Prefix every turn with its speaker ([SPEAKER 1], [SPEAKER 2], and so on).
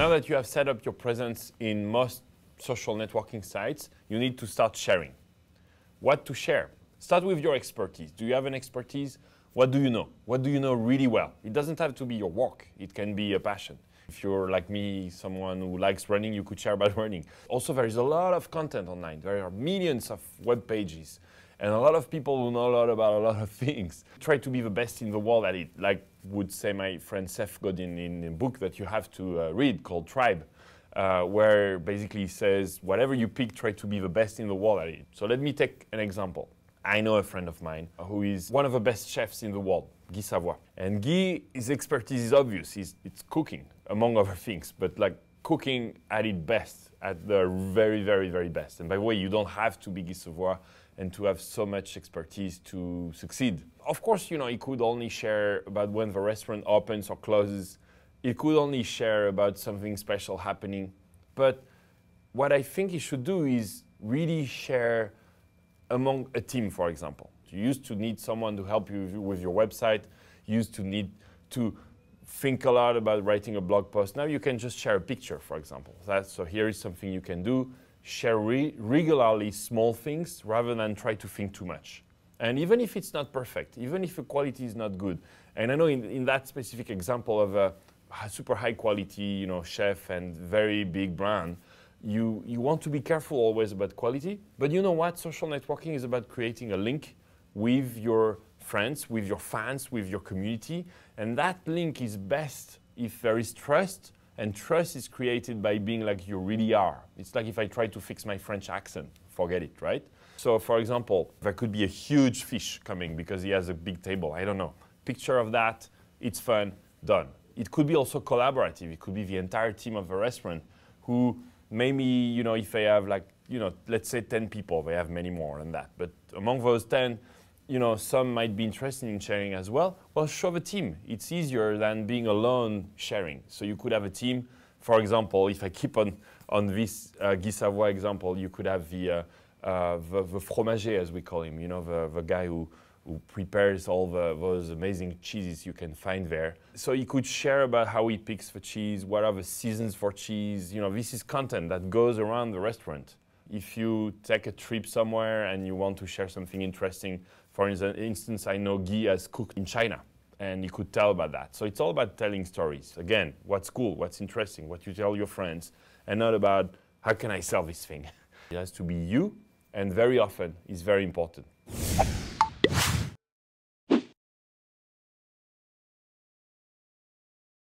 [SPEAKER 1] Now that you have set up your presence in most social networking sites, you need to start sharing. What to share? Start with your expertise. Do you have an expertise? What do you know? What do you know really well? It doesn't have to be your work. It can be a passion. If you're like me, someone who likes running, you could share about running. Also, there is a lot of content online. There are millions of web pages. And a lot of people who know a lot about a lot of things try to be the best in the world at it. Like would say my friend Seth Godin in a book that you have to uh, read called Tribe, uh, where basically he says, whatever you pick, try to be the best in the world at it. So let me take an example. I know a friend of mine who is one of the best chefs in the world, Guy Savoy. And Guy, his expertise is obvious. He's, it's cooking, among other things. But like cooking at its best, at their very, very, very best. And by the way, you don't have to be Guy Savoy and to have so much expertise to succeed. Of course, you know, he could only share about when the restaurant opens or closes. He could only share about something special happening. But what I think he should do is really share among a team, for example. You used to need someone to help you with your website. You used to need to think a lot about writing a blog post. Now you can just share a picture, for example. That, so here is something you can do. Share re regularly small things rather than try to think too much. And even if it's not perfect, even if the quality is not good, and I know in, in that specific example of a super high quality you know, chef and very big brand, you, you want to be careful always about quality. But you know what? Social networking is about creating a link with your friends, with your fans, with your community. And that link is best if there is trust, and trust is created by being like you really are. It's like if I try to fix my French accent, forget it, right? So, for example, there could be a huge fish coming because he has a big table. I don't know. Picture of that, it's fun, done. It could be also collaborative. It could be the entire team of a restaurant who maybe, you know, if they have like, you know, let's say 10 people, they have many more than that. But among those 10, you know, some might be interested in sharing as well, well, shove a team. It's easier than being alone sharing. So you could have a team. For example, if I keep on, on this uh, Guy Savoy example, you could have the, uh, uh, the, the, fromager, as we call him, you know, the, the guy who, who prepares all the, those amazing cheeses you can find there. So he could share about how he picks the cheese, what are the seasons for cheese. You know, this is content that goes around the restaurant if you take a trip somewhere and you want to share something interesting, for instance, I know Guy has cooked in China, and you could tell about that. So it's all about telling stories. Again, what's cool, what's interesting, what you tell your friends, and not about how can I sell this thing. it has to be you, and very often is very important.